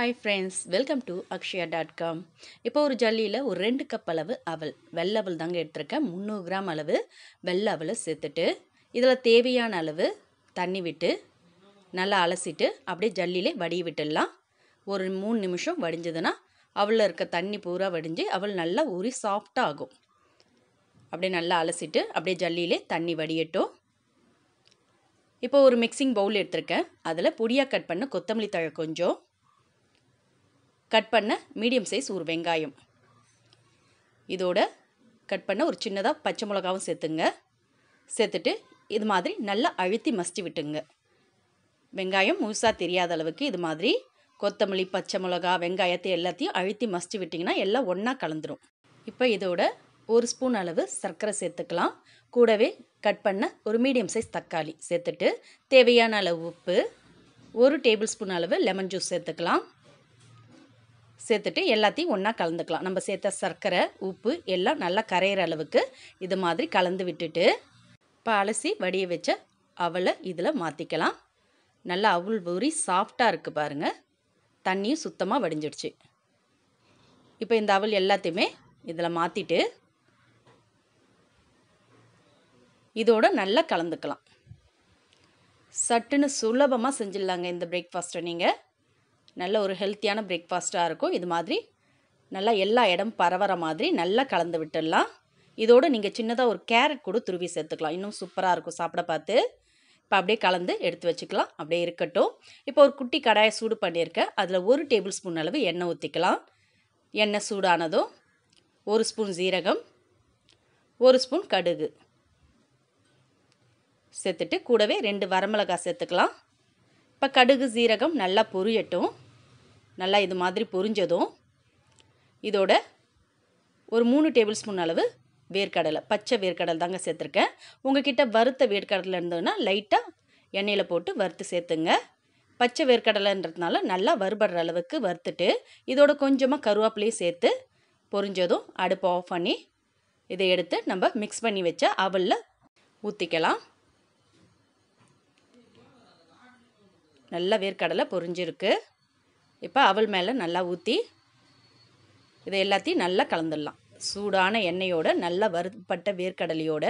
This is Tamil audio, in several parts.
hi friends welcome to Akshaya dot com இப்போ ஒரு ஜல்லியில் ஒரு ரெண்டு கப் அளவு அவல் வெள்ளை அவல் தாங்க எடுத்திருக்கேன் முந்நூறு கிராம் அளவு வெள்ளை அவலை சேர்த்துட்டு இதில் தேவையான அளவு தண்ணி விட்டு நல்லா அலசிட்டு அப்படியே ஜல்லியிலே வடி விட்டுடலாம் ஒரு மூணு நிமிஷம் வடிஞ்சதுன்னா அவளில் இருக்க தண்ணி பூரா வடிஞ்சு அவள் நல்லா ஊறி சாஃப்டாக ஆகும் அப்படியே நல்லா அலசிட்டு அப்படியே ஜல்லியிலே தண்ணி வடியட்டும் இப்போ ஒரு மிக்சிங் பவுல் எடுத்திருக்கேன் அதில் பொடியாக கட் பண்ண கொத்தமல்லி தழை கொஞ்சம் கட் பண்ண மீடியம் சைஸ் ஒரு வெங்காயம் இதோட கட் பண்ண ஒரு சின்னதாக பச்சை மிளகாவும் சேர்த்துங்க சேர்த்துட்டு இது மாதிரி நல்லா அழுத்தி மசிச்சு விட்டுங்க வெங்காயம் முழுசாக தெரியாத அளவுக்கு இது மாதிரி கொத்தமல்லி பச்சை மிளகா வெங்காயத்தை எல்லாத்தையும் அழுத்தி மசிச்சு விட்டிங்கன்னா எல்லாம் ஒன்றா கலந்துரும் இப்போ இதோட ஒரு ஸ்பூன் அளவு சர்க்கரை சேர்த்துக்கலாம் கூடவே கட் பண்ண ஒரு மீடியம் சைஸ் தக்காளி சேர்த்துட்டு தேவையான அளவு உப்பு ஒரு டேபிள் ஸ்பூன் அளவு லெமன் ஜூஸ் சேர்த்துக்கலாம் சேர்த்துட்டு எல்லாத்தையும் ஒன்றா கலந்துக்கலாம் நம்ம சேர்த்த சர்க்கரை உப்பு எல்லாம் நல்லா கரையிற அளவுக்கு இது மாதிரி கலந்து விட்டுட்டு இப்போ அலசி வடிய வச்ச அவளை இதில் மாற்றிக்கலாம் நல்லா அவள் ஊறி சாஃப்டாக இருக்குது பாருங்கள் தண்ணியும் சுத்தமாக வடிஞ்சிடுச்சு இப்போ இந்த அவள் எல்லாத்தையுமே இதில் மாற்றிட்டு இதோடு நல்லா கலந்துக்கலாம் சட்டுன்னு சுலபமாக செஞ்சிடலாங்க இந்த பிரேக்ஃபாஸ்ட்டை நீங்கள் நல்ல ஒரு ஹெல்த்தியான பிரேக்ஃபாஸ்ட்டாக இருக்கும் இது மாதிரி நல்லா எல்லா இடம் பரவற மாதிரி நல்லா கலந்து விட்டுடலாம் இதோடு நீங்கள் சின்னதாக ஒரு கேரட் கூட துருவி சேர்த்துக்கலாம் இன்னும் சூப்பராக இருக்கும் சாப்பிட பார்த்து இப்போ அப்படியே கலந்து எடுத்து வச்சுக்கலாம் அப்படியே இருக்கட்டும் இப்போ ஒரு குட்டி கடாயை சூடு பண்ணியிருக்கேன் அதில் ஒரு டேபிள் ஸ்பூன் அளவு எண்ணெய் ஊற்றிக்கலாம் எண்ணெய் சூடானதும் ஒரு ஸ்பூன் ஜீரகம் ஒரு ஸ்பூன் கடுகு சேர்த்துட்டு கூடவே ரெண்டு வரமிளகாய் சேர்த்துக்கலாம் இப்போ கடுகு ஜீரகம் நல்லா பொரியட்டும் நல்லா இது மாதிரி பொரிஞ்சதும் இதோட ஒரு மூணு டேபிள் ஸ்பூன் அளவு வேர்க்கடலை பச்சை வேர்க்கடல் தாங்க சேர்த்துருக்கேன் உங்ககிட்ட வறுத்த வேர்க்கடலை இருந்ததுன்னா லைட்டாக எண்ணெயில் போட்டு வறுத்து சேர்த்துங்க பச்சை வேர்க்கடலைன்றதுனால நல்லா வறுபடுற அளவுக்கு வறுத்துட்டு இதோட கொஞ்சமாக கருவேப்பிலையும் சேர்த்து பொரிஞ்சதும் அடுப்பு ஆஃப் பண்ணி இதை எடுத்து நம்ம மிக்ஸ் பண்ணி வச்ச அவலில் ஊற்றிக்கலாம் நல்லா வேர்க்கடலை பொரிஞ்சிருக்கு இப்போ அவள் மேலே நல்லா ஊற்றி இதை எல்லாத்தையும் நல்லா கலந்துடலாம் சூடான எண்ணெயோட நல்லா வறுப்பட்ட வேர்க்கடலையோட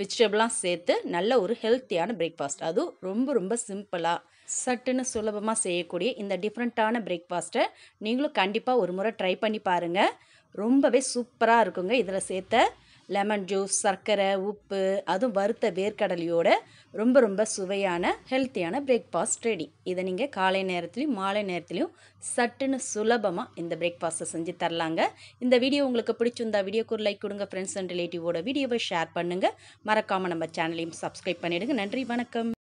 வெஜிடபிளாக சேர்த்து நல்ல ஒரு ஹெல்த்தியான பிரேக்ஃபாஸ்ட் அதுவும் ரொம்ப ரொம்ப சிம்பிளாக சட்டுன்னு சுலபமாக செய்யக்கூடிய இந்த டிஃப்ரெண்ட்டான பிரேக்ஃபாஸ்ட்டை நீங்களும் கண்டிப்பாக ஒரு முறை ட்ரை பண்ணி பாருங்கள் ரொம்பவே சூப்பராக இருக்குங்க இதில் சேர்த்த லெமன் ஜூஸ் சர்க்கரை உப்பு அதுவும் வறுத்த வேர்க்கடலையோட ரொம்ப ரொம்ப சுவையான ஹெல்த்தியான பிரேக்ஃபாஸ்ட் ரெடி இதை நீங்கள் காலை நேரத்துலையும் மாலை நேரத்துலையும் சட்டுன்னு சுலபமாக இந்த பிரேக்ஃபாஸ்ட்டை செஞ்சு தரலாங்க இந்த வீடியோ உங்களுக்கு பிடிச்சிருந்தா வீடியோக்கு ஒரு லைக் கொடுங்க ஃப்ரெண்ட்ஸ் அண்ட் ரிலேட்டிவோட வீடியோவை ஷேர் பண்ணுங்கள் மறக்காமல் நம்ம சேனலையும் சப்ஸ்கிரைப் பண்ணிவிடுங்க நன்றி வணக்கம்